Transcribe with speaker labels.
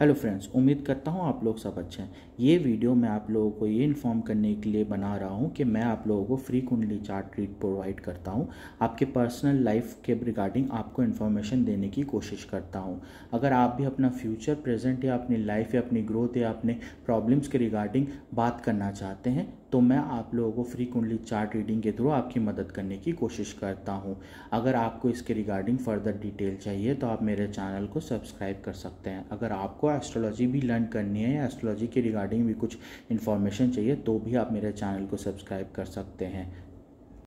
Speaker 1: hello friends उम्मीद करता हूँ आप लोग सब अच्छे हैं ये वीडियो मैं आप लोगों को ये इन्फॉर्म करने के लिए बना रहा हूँ कि मैं आप लोगों को फ्री कुंडली चार्ट रीड प्रोवाइड करता हूँ आपके पर्सनल लाइफ के रिगार्डिंग आपको इन्फॉर्मेशन देने की कोशिश करता हूँ अगर आप भी अपना फ्यूचर प्रेजेंट या अपनी लाइफ या अपनी ग्रोथ या अपने प्रॉब्लम्स के रिगार्डिंग बात करना चाहते हैं तो मैं आप लोगों को फ्री कुंडली चार्ट रीडिंग के थ्रू आपकी मदद करने की कोशिश करता हूँ अगर आपको इसके रिगार्डिंग फर्दर डिटेल चाहिए तो आप मेरे चैनल को सब्सक्राइब कर सकते हैं अगर आपको एस्ट्रोलॉजी भी लर्न करनी है या एस्ट्रोलॉजी के रिगार्डिंग भी कुछ इन्फॉर्मेशन चाहिए तो भी आप मेरे चैनल को सब्सक्राइब कर सकते हैं